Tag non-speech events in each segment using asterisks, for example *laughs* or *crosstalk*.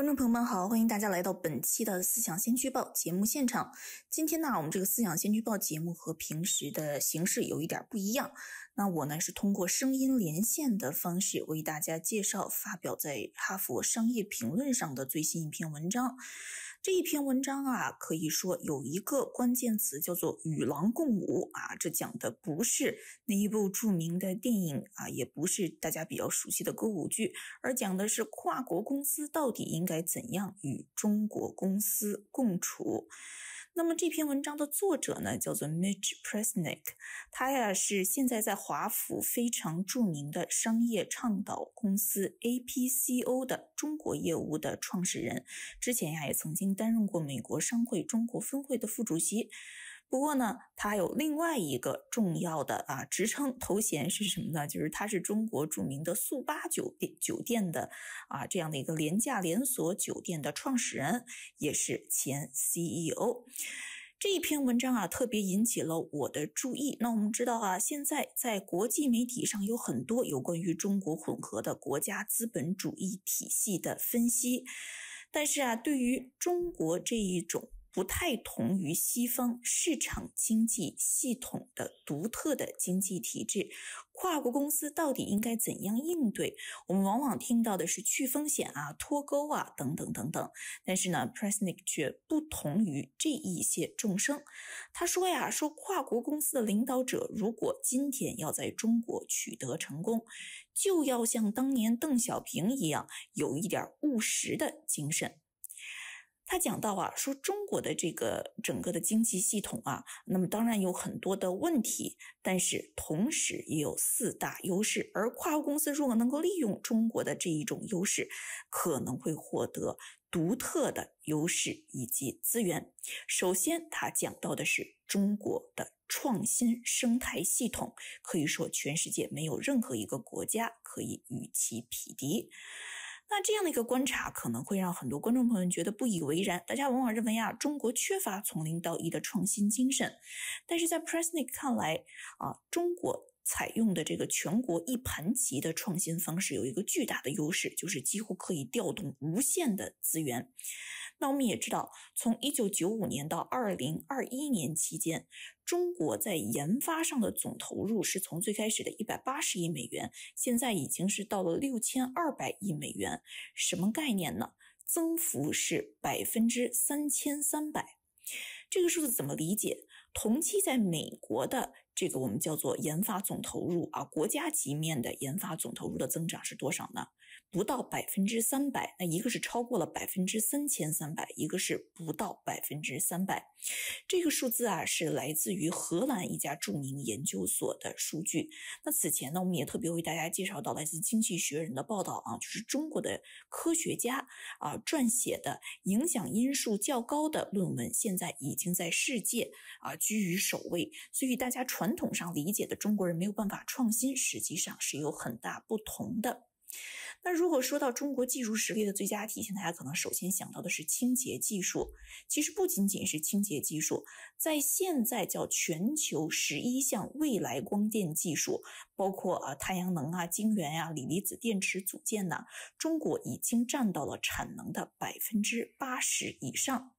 观众朋友们好，欢迎大家来到本期的思想先驱报节目现场。今天呢，我们这个思想先驱报节目和平时的形式有一点不一样。那我呢是通过声音连线的方式为大家介绍发表在《哈佛商业评论》上的最新一篇文章。这一篇文章啊，可以说有一个关键词叫做“与狼共舞”。啊，这讲的不是那一部著名的电影啊，也不是大家比较熟悉的歌舞剧，而讲的是跨国公司到底应该怎样与中国公司共处。那么这篇文章的作者呢，叫做 m i t c h Pressnick，他呀是现在在华府非常著名的商业倡导公司 APCO 的中国业务的创始人，之前呀也曾经担任过美国商会中国分会的副主席。不过呢，他有另外一个重要的啊职称头衔是什么呢？就是他是中国著名的速八酒店酒店的啊这样的一个廉价连锁酒店的创始人，也是前 CEO。这一篇文章啊特别引起了我的注意。那我们知道啊，现在在国际媒体上有很多有关于中国混合的国家资本主义体系的分析，但是啊，对于中国这一种。不太同于西方市场经济系统的独特的经济体制，跨国公司到底应该怎样应对？我们往往听到的是去风险啊、脱钩啊等等等等。但是呢，Pressnik 却不同于这一些众生。他说呀，说跨国公司的领导者如果今天要在中国取得成功，就要像当年邓小平一样，有一点务实的精神。他讲到啊，说中国的这个整个的经济系统啊，那么当然有很多的问题，但是同时也有四大优势。而跨国公司如果能够利用中国的这一种优势，可能会获得独特的优势以及资源。首先，他讲到的是中国的创新生态系统，可以说全世界没有任何一个国家可以与其匹敌。那这样的一个观察可能会让很多观众朋友觉得不以为然。大家往往认为啊，中国缺乏从零到一的创新精神。但是在 Pressnik 看来啊，中国采用的这个全国一盘棋的创新方式有一个巨大的优势，就是几乎可以调动无限的资源。那我们也知道，从一九九五年到二零二一年期间。中国在研发上的总投入是从最开始的一百八十亿美元，现在已经是到了六千二百亿美元，什么概念呢？增幅是百分之三千三百，这个数字怎么理解？同期在美国的。这个我们叫做研发总投入啊，国家级面的研发总投入的增长是多少呢？不到百分之三百。那一个是超过了百分之三千三百，一个是不到百分之三百。这个数字啊，是来自于荷兰一家著名研究所的数据。那此前呢，我们也特别为大家介绍到，来自《经济学人》的报道啊，就是中国的科学家啊撰写的，影响因素较高的论文，现在已经在世界啊居于首位。所以大家传。传统上理解的中国人没有办法创新，实际上是有很大不同的。那如果说到中国技术实力的最佳体现，大家可能首先想到的是清洁技术。其实不仅仅是清洁技术，在现在叫全球十一项未来光电技术，包括啊太阳能啊、晶圆啊、锂离子电池组件呢，中国已经占到了产能的百分之八十以上。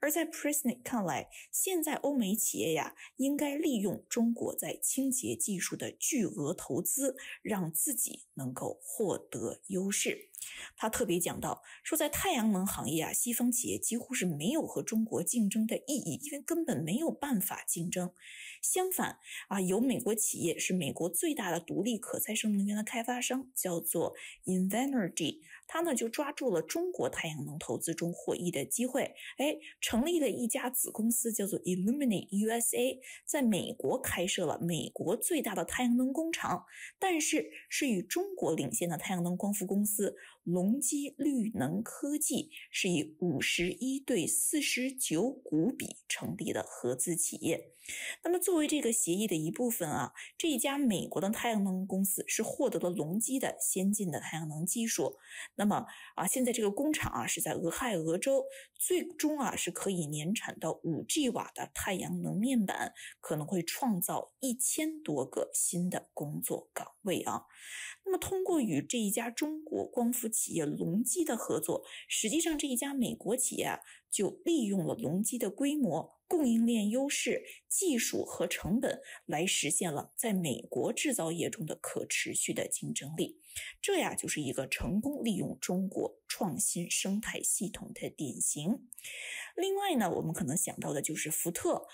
而在 p r i s o n 看来，现在欧美企业呀，应该利用中国在清洁技术的巨额投资，让自己能够获得优势。他特别讲到，说在太阳能行业啊，西方企业几乎是没有和中国竞争的意义，因为根本没有办法竞争。相反啊，有美国企业是美国最大的独立可再生能源的开发商，叫做 Invergy。他呢就抓住了中国太阳能投资中获益的机会，哎，成立了一家子公司，叫做 Illuminate USA，在美国开设了美国最大的太阳能工厂，但是是与中国领先的太阳能光伏公司。隆基绿能科技是以五十一对四十九股比成立的合资企业。那么，作为这个协议的一部分啊，这一家美国的太阳能公司是获得了隆基的先进的太阳能技术。那么啊，现在这个工厂啊是在俄亥俄州，最终啊是可以年产到五 G 瓦的太阳能面板，可能会创造一千多个新的工作岗位啊。那么，通过与这一家中国光伏企业隆基的合作，实际上这一家美国企业就利用了隆基的规模、供应链优势、技术和成本，来实现了在美国制造业中的可持续的竞争力。这呀，就是一个成功利用中国创新生态系统的典型。另外呢，我们可能想到的就是福特。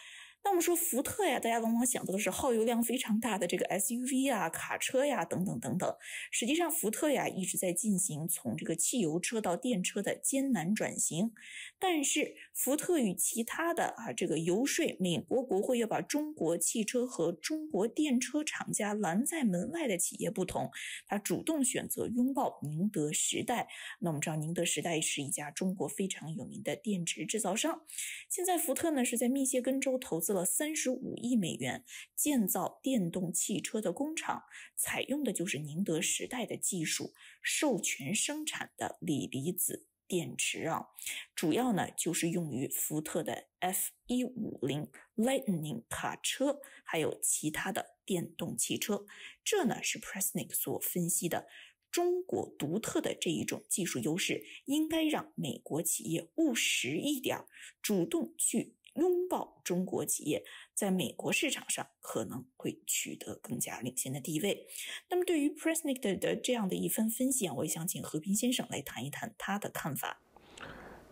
那我们说福特呀，大家往往想到的是耗油量非常大的这个 SUV 啊、卡车呀等等等等。实际上，福特呀一直在进行从这个汽油车到电车的艰难转型。但是，福特与其他的啊这个游说美国国会要把中国汽车和中国电车厂家拦在门外的企业不同，他主动选择拥抱宁德时代。那我们知道，宁德时代是一家中国非常有名的电池制造商。现在，福特呢是在密歇根州投资了。三十五亿美元建造电动汽车的工厂，采用的就是宁德时代的技术授权生产的锂离子电池啊，主要呢就是用于福特的 F 一五零 Lightning 卡车，还有其他的电动汽车。这呢是 Pressnik 所分析的中国独特的这一种技术优势，应该让美国企业务实一点，主动去。拥抱中国企业，在美国市场上可能会取得更加领先的地位。那么，对于 Pressnik 的这样的一番分析啊，我也想请和平先生来谈一谈他的看法。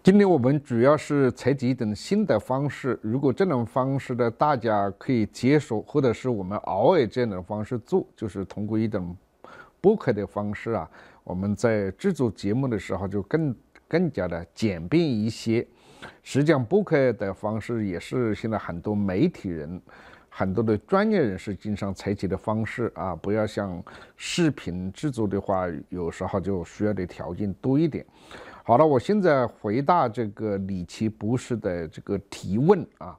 今天我们主要是采取一种新的方式，如果这种方式呢大家可以接受，或者是我们偶尔这样的方式做，就是通过一种播客的方式啊，我们在制作节目的时候就更更加的简便一些。实际上，播客的方式也是现在很多媒体人、很多的专业人士经常采取的方式啊。不要像视频制作的话，有时候就需要的条件多一点。好了，我现在回答这个李奇博士的这个提问啊。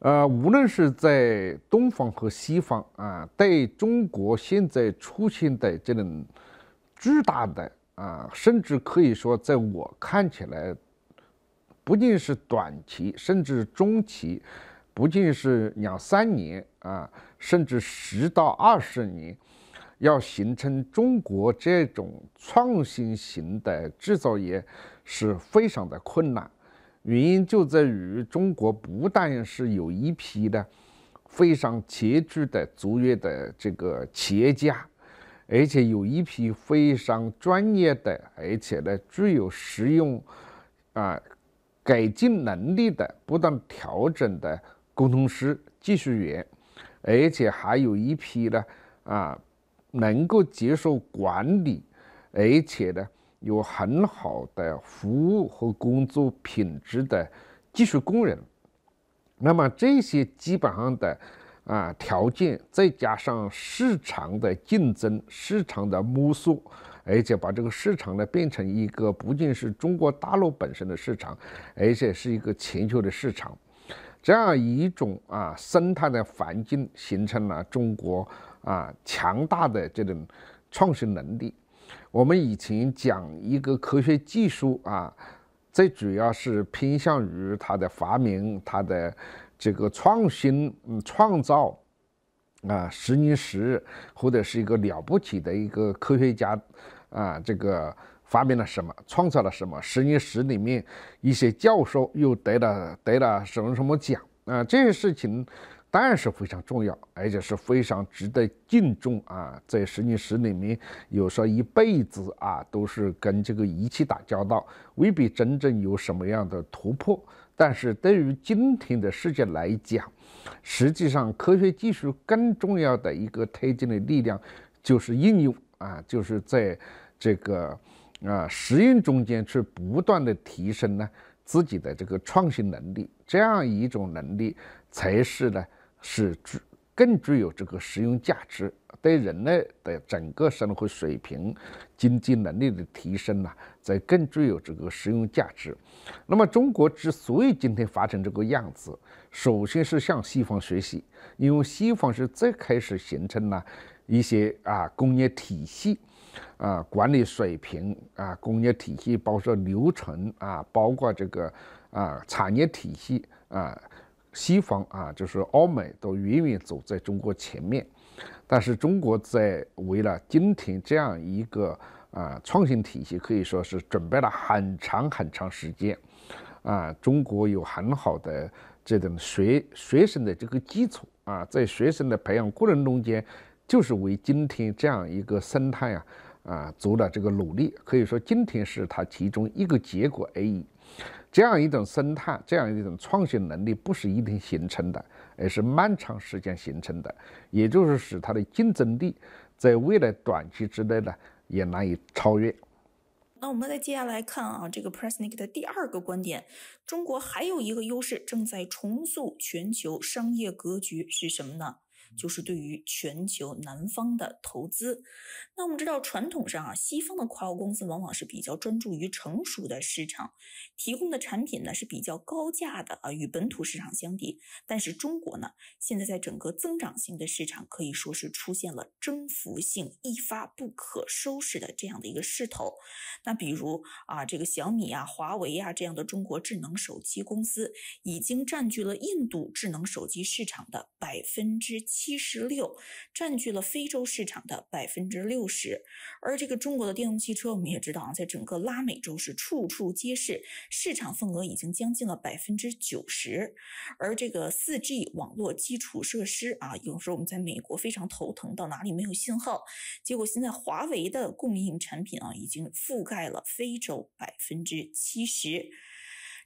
呃，无论是在东方和西方啊，对中国现在出现的这种巨大的啊，甚至可以说，在我看起来。不仅是短期，甚至中期，不仅是两三年啊，甚至十到二十年，要形成中国这种创新型的制造业是非常的困难。原因就在于中国不但是有一批的非常杰出的卓越的这个企业家，而且有一批非常专业的，而且呢具有实用啊。改进能力的不断调整的工程师、技术员，而且还有一批呢啊能够接受管理，而且呢有很好的服务和工作品质的技术工人。那么这些基本上的啊条件，再加上市场的竞争、市场的摸索。而且把这个市场呢变成一个不仅是中国大陆本身的市场，而且是一个全球的市场，这样一种啊生态的环境形成了中国啊强大的这种创新能力。我们以前讲一个科学技术啊，最主要是偏向于它的发明、它的这个创新、创造啊，十年十日或者是一个了不起的一个科学家。啊，这个发明了什么，创造了什么？实验室里面一些教授又得了得了什么什么奖啊？这些事情当然是非常重要，而且是非常值得敬重啊。在实验室里面，有时候一辈子啊都是跟这个仪器打交道，未必真正有什么样的突破。但是对于今天的世界来讲，实际上科学技术更重要的一个推进的力量就是应用。啊，就是在这个啊，实用中间去不断的提升呢自己的这个创新能力，这样一种能力才是呢，是具更具有这个实用价值，对人类的整个生活水平、经济能力的提升呢，才更具有这个实用价值。那么中国之所以今天发展这个样子，首先是向西方学习，因为西方是最开始形成了。一些啊工业体系啊管理水平啊工业体系，包括流程啊，包括这个啊产业体系啊，西方啊就是欧美都远远走在中国前面，但是中国在为了今天这样一个啊创新体系，可以说是准备了很长很长时间啊，中国有很好的这种学学生的这个基础啊，在学生的培养过程中间。就是为今天这样一个生态啊啊，做了这个努力，可以说今天是它其中一个结果而已。这样一种生态，这样一种创新能力不是一定形成的，而是漫长时间形成的，也就是使它的竞争力在未来短期之内呢也难以超越。那我们再接下来看啊，这个 Pressnik 的第二个观点，中国还有一个优势正在重塑全球商业格局是什么呢？就是对于全球南方的投资。那我们知道，传统上啊，西方的跨国公司往往是比较专注于成熟的市场，提供的产品呢是比较高价的啊，与本土市场相比。但是中国呢，现在在整个增长性的市场可以说是出现了征服性、一发不可收拾的这样的一个势头。那比如啊，这个小米啊、华为啊这样的中国智能手机公司，已经占据了印度智能手机市场的百分之。七十六占据了非洲市场的百分之六十，而这个中国的电动汽车，我们也知道啊，在整个拉美洲是处处皆是，市场份额已经将近了百分之九十。而这个四 G 网络基础设施啊，有时候我们在美国非常头疼，到哪里没有信号，结果现在华为的供应产品啊，已经覆盖了非洲百分之七十。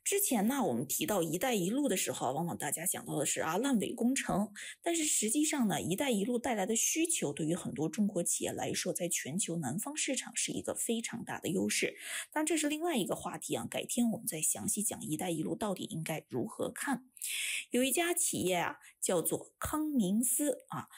之前呢，我们提到“一带一路”的时候，往往大家想到的是啊烂尾工程。但是实际上呢，“一带一路”带来的需求，对于很多中国企业来说，在全球南方市场是一个非常大的优势。当然，这是另外一个话题啊，改天我们再详细讲“一带一路”到底应该如何看。有一家企业啊，叫做康明斯啊。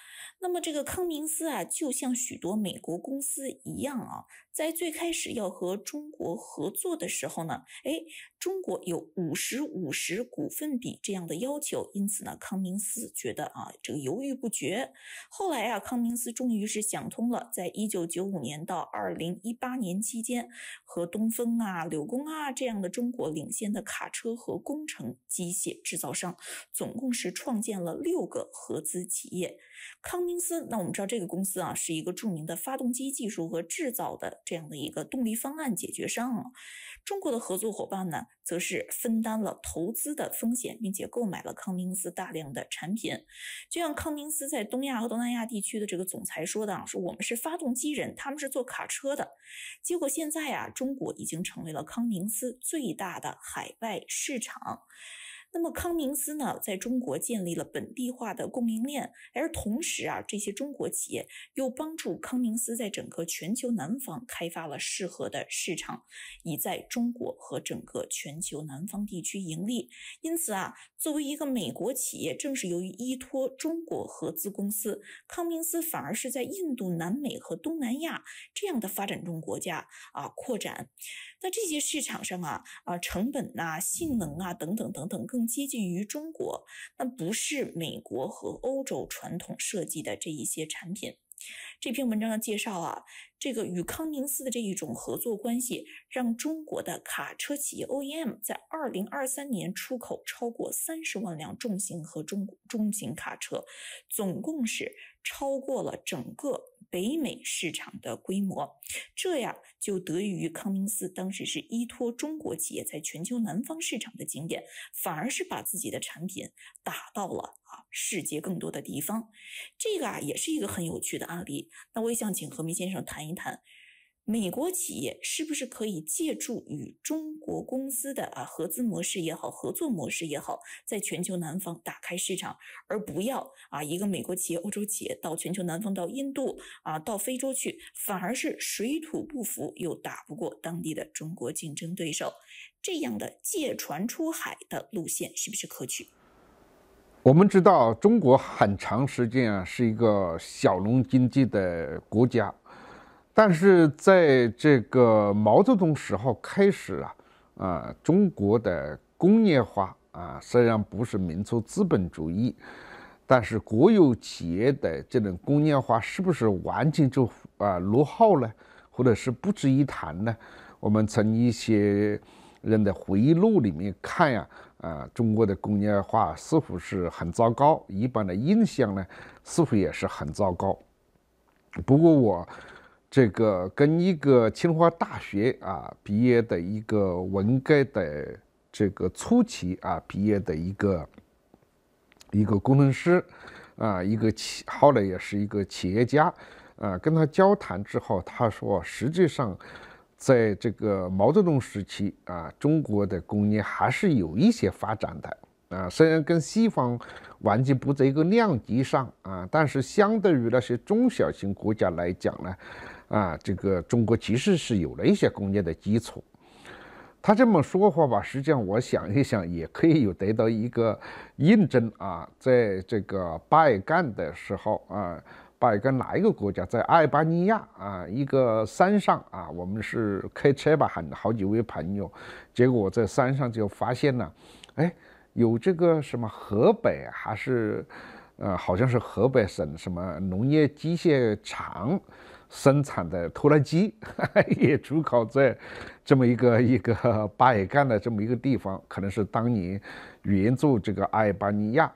那么这个康明斯啊，就像许多美国公司一样啊，在最开始要和中国合作的时候呢，哎，中国有五十五十股份比这样的要求，因此呢，康明斯觉得啊，这个犹豫不决。后来啊，康明斯终于是想通了，在一九九五年到二零一八年期间，和东风啊、柳工啊这样的中国领先的卡车和工程机械制造。上总共是创建了六个合资企业，康明斯。那我们知道这个公司啊是一个著名的发动机技术和制造的这样的一个动力方案解决商。中国的合作伙伴呢，则是分担了投资的风险，并且购买了康明斯大量的产品。就像康明斯在东亚和东南亚地区的这个总裁说的，啊，说我们是发动机人，他们是做卡车的。结果现在啊，中国已经成为了康明斯最大的海外市场。那么康明斯呢，在中国建立了本地化的供应链，而同时啊，这些中国企业又帮助康明斯在整个全球南方开发了适合的市场，以在中国和整个全球南方地区盈利。因此啊，作为一个美国企业，正是由于依托中国合资公司，康明斯反而是在印度、南美和东南亚这样的发展中国家啊扩展。那这些市场上啊啊成本啊、性能啊等等等等更。接近于中国，那不是美国和欧洲传统设计的这一些产品。这篇文章的介绍啊，这个与康明斯的这一种合作关系，让中国的卡车企业 OEM 在二零二三年出口超过三十万辆重型和中中型卡车，总共是。超过了整个北美市场的规模，这样就得益于康明斯当时是依托中国企业在全球南方市场的经验，反而是把自己的产品打到了啊世界更多的地方。这个啊也是一个很有趣的案例。那我也想请何明先生谈一谈。美国企业是不是可以借助与中国公司的啊合资模式也好，合作模式也好，在全球南方打开市场，而不要啊一个美国企业、欧洲企业到全球南方、到印度啊、到非洲去，反而是水土不服，又打不过当地的中国竞争对手？这样的借船出海的路线是不是可取？我们知道，中国很长时间啊是一个小农经济的国家。但是在这个毛泽东时候开始啊，啊，中国的工业化啊，虽然不是民族资本主义，但是国有企业的这种工业化是不是完全就啊落后呢，或者是不值一谈呢？我们从一些人的回忆录里面看呀，啊，中国的工业化似乎是很糟糕，一般的印象呢似乎也是很糟糕。不过我。这个跟一个清华大学啊毕业的一个文革的这个初期啊毕业的一个一个工程师，啊一个企后来也是一个企业家，啊跟他交谈之后，他说实际上，在这个毛泽东时期啊，中国的工业还是有一些发展的，啊虽然跟西方完全不在一个量级上啊，但是相对于那些中小型国家来讲呢。啊，这个中国其实是有了一些工业的基础。他这么说话吧，实际上我想一想，也可以有得到一个印证啊。在这个巴尔干的时候啊，巴尔干哪一个国家？在爱巴尼亚啊，一个山上啊，我们是开车吧，喊好几位朋友，结果在山上就发现了，哎，有这个什么河北还是，呃，好像是河北省什么农业机械厂。生产的拖拉机 *laughs* 也出口在这么一个一个 *laughs* 巴尔干的这么一个地方，可能是当年援助这个阿尔巴尼亚。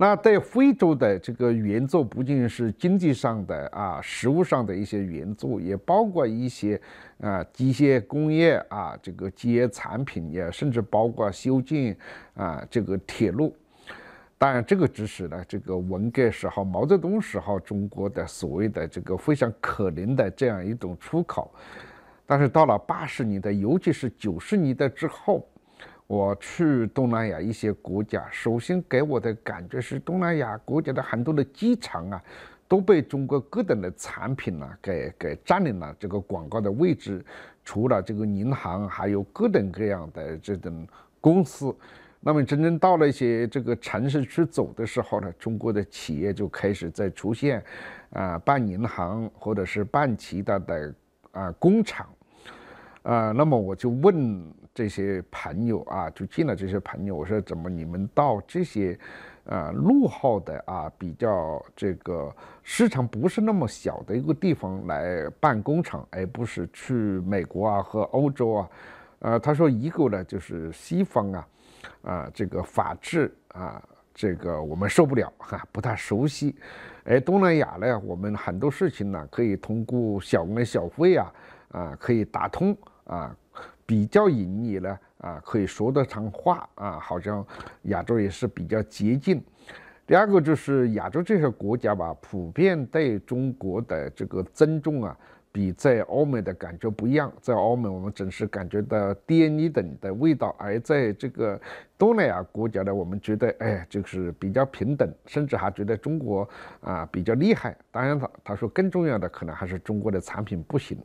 那对非洲的这个援助，不仅是经济上的啊，食物上的一些援助，也包括一些啊机械工业啊，这个机械产品，也甚至包括修建啊这个铁路。当然，这个只是呢，这个文革时候、毛泽东时候中国的所谓的这个非常可怜的这样一种出口。但是到了八十年代，尤其是九十年代之后，我去东南亚一些国家，首先给我的感觉是，东南亚国家的很多的机场啊，都被中国各等的产品呢给给占领了这个广告的位置，除了这个银行，还有各种各样的这种公司。那么真正到了一些这个城市去走的时候呢，中国的企业就开始在出现，啊，办银行或者是办其他的啊工厂，啊，那么我就问这些朋友啊，就见了这些朋友，我说怎么你们到这些，呃，落后的啊比较这个市场不是那么小的一个地方来办工厂，而不是去美国啊和欧洲啊，呃，他说一个呢就是西方啊。啊，这个法制啊，这个我们受不了哈，不太熟悉。哎，东南亚呢，我们很多事情呢可以通过小恩小惠啊，啊，可以打通啊，比较隐秘呢，啊，可以说得上话啊，好像亚洲也是比较接近。第二个就是亚洲这些国家吧，普遍对中国的这个尊重啊。比在欧美的感觉不一样，在欧美我们总是感觉到低一等的味道，而在这个东南亚国家呢，我们觉得哎，就是比较平等，甚至还觉得中国啊比较厉害。当然他他说更重要的可能还是中国的产品不行，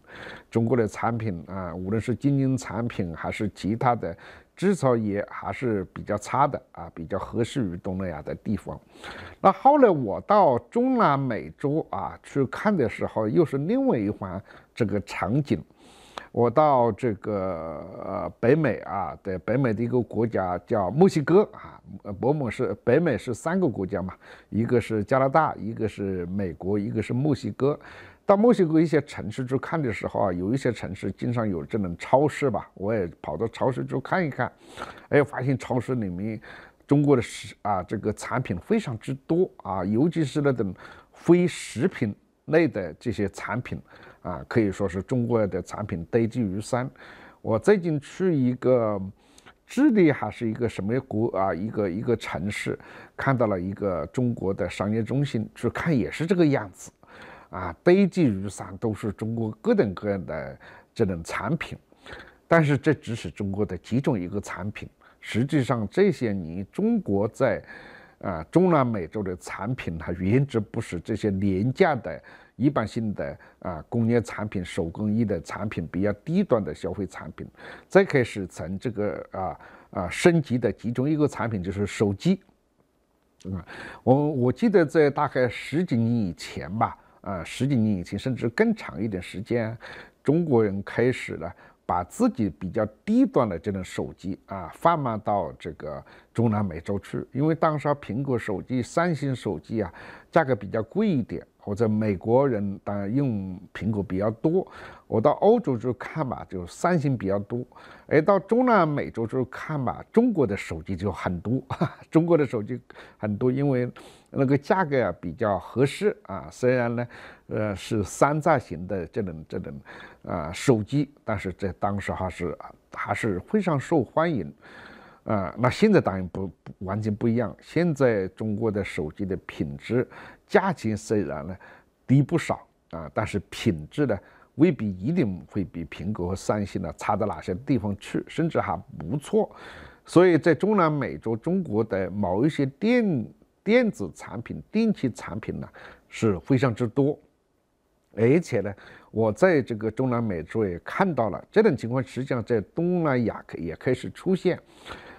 中国的产品啊，无论是金银产品还是其他的。制造业还是比较差的啊，比较合适于东南亚的地方。那后来我到中南美洲啊去看的时候，又是另外一番这个场景。我到这个呃北美啊，在北美的一个国家叫墨西哥啊，呃，母是北美是三个国家嘛，一个是加拿大，一个是美国，一个是墨西哥。到墨西哥一些城市去看的时候啊，有一些城市经常有这种超市吧，我也跑到超市去看一看，哎，发现超市里面中国的食啊这个产品非常之多啊，尤其是那种非食品类的这些产品啊，可以说是中国的产品堆积如山。我最近去一个智利还是一个什么国啊，一个一个城市看到了一个中国的商业中心，去看也是这个样子。啊，堆积如山都是中国各种各样的这种产品，但是这只是中国的其中一个产品。实际上这些年，中国在啊中南美洲的产品它原值不是这些廉价的一般性的啊工业产品、手工艺的产品、比较低端的消费产品。最开始从这个啊啊升级的其中一个产品就是手机。嗯，我我记得在大概十几年以前吧。啊，十几年以前，甚至更长一点时间，中国人开始了把自己比较低端的这种手机啊，贩卖到这个中南美洲去。因为当时苹果手机、三星手机啊，价格比较贵一点，或者美国人当然用苹果比较多。我到欧洲去看吧，就三星比较多；而到中南美洲去看吧，中国的手机就很多。*laughs* 中国的手机很多，因为。那个价格啊比较合适啊，虽然呢，呃是山寨型的这种这种啊手机，但是在当时还是还是非常受欢迎，啊，那现在当然不完全不一样。现在中国的手机的品质，价钱虽然呢低不少啊，但是品质呢未必一定会比苹果和三星呢差到哪些地方去，甚至还不错。所以在中南美洲，中国的某一些店。电子产品、电器产品呢是非常之多，而且呢，我在这个中南美洲也看到了这种情况，实际上在东南亚也开始出现，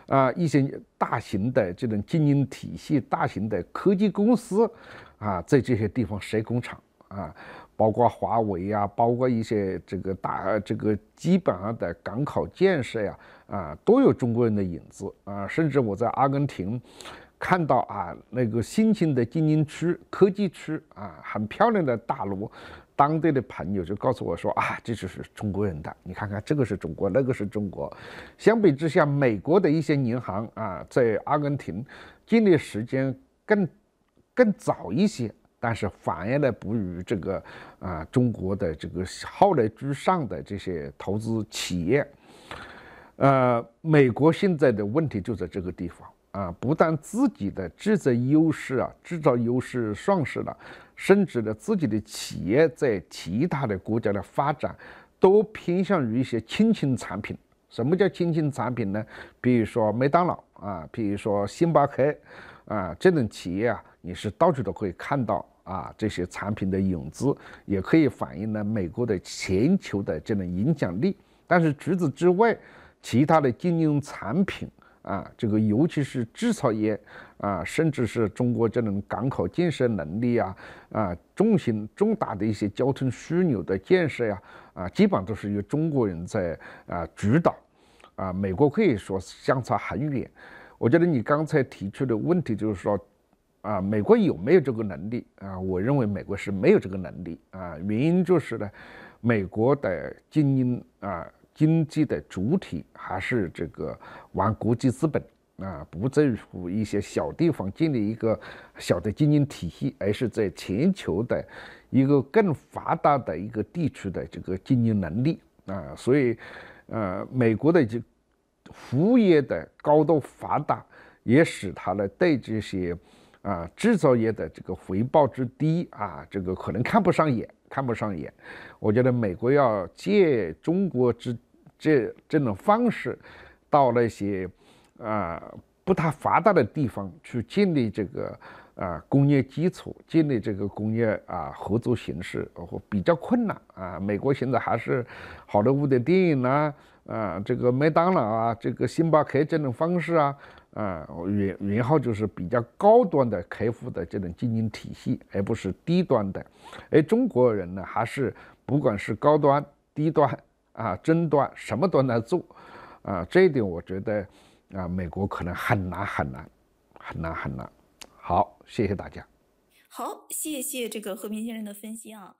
啊，一些大型的这种经营体系、大型的科技公司啊，在这些地方设工厂啊，包括华为呀，包括一些这个大、这个基本上的港口建设呀，啊，都有中国人的影子啊，甚至我在阿根廷。看到啊，那个新兴的经英区、科技区啊，很漂亮的大楼，当地的朋友就告诉我说啊，这就是中国人的。你看看这个是中国，那个是中国。相比之下，美国的一些银行啊，在阿根廷建立时间更更早一些，但是反而呢不如这个啊中国的这个后来居上的这些投资企业。呃，美国现在的问题就在这个地方。啊，不但自己的制造优势啊、制造优势丧失了，甚至呢，自己的企业在其他的国家的发展，都偏向于一些亲亲产品。什么叫亲亲产品呢？比如说麦当劳啊，比如说星巴克啊，这种企业啊，你是到处都可以看到啊这些产品的影子，也可以反映了美国的全球的这种影响力。但是除此之外，其他的金融产品。啊，这个尤其是制造业啊，甚至是中国这种港口建设能力啊，啊，重型重大的一些交通枢纽的建设呀，啊，基本上都是由中国人在啊主导，啊，美国可以说相差很远。我觉得你刚才提出的问题就是说，啊，美国有没有这个能力啊？我认为美国是没有这个能力啊，原因就是呢，美国的精英啊。经济的主体还是这个玩国际资本啊，不在乎一些小地方建立一个小的经营体系，而是在全球的一个更发达的一个地区的这个经营能力啊。所以，呃，美国的这服务业的高度发达，也使他呢对这些啊制造业的这个回报之低啊，这个可能看不上眼，看不上眼。我觉得美国要借中国之。这这种方式，到那些啊不太发达的地方去建立这个啊工业基础，建立这个工业啊合作形式，或比较困难啊。美国现在还是好莱坞的电影呢，啊这个麦当劳啊，这个星巴克这种方式啊，啊，然然后就是比较高端的客户的这种经营体系，而不是低端的。而中国人呢，还是不管是高端低端。啊，争端什么端来做？啊，这一点我觉得，啊，美国可能很难很难，很难很难。好，谢谢大家。好，谢谢这个和平先生的分析啊。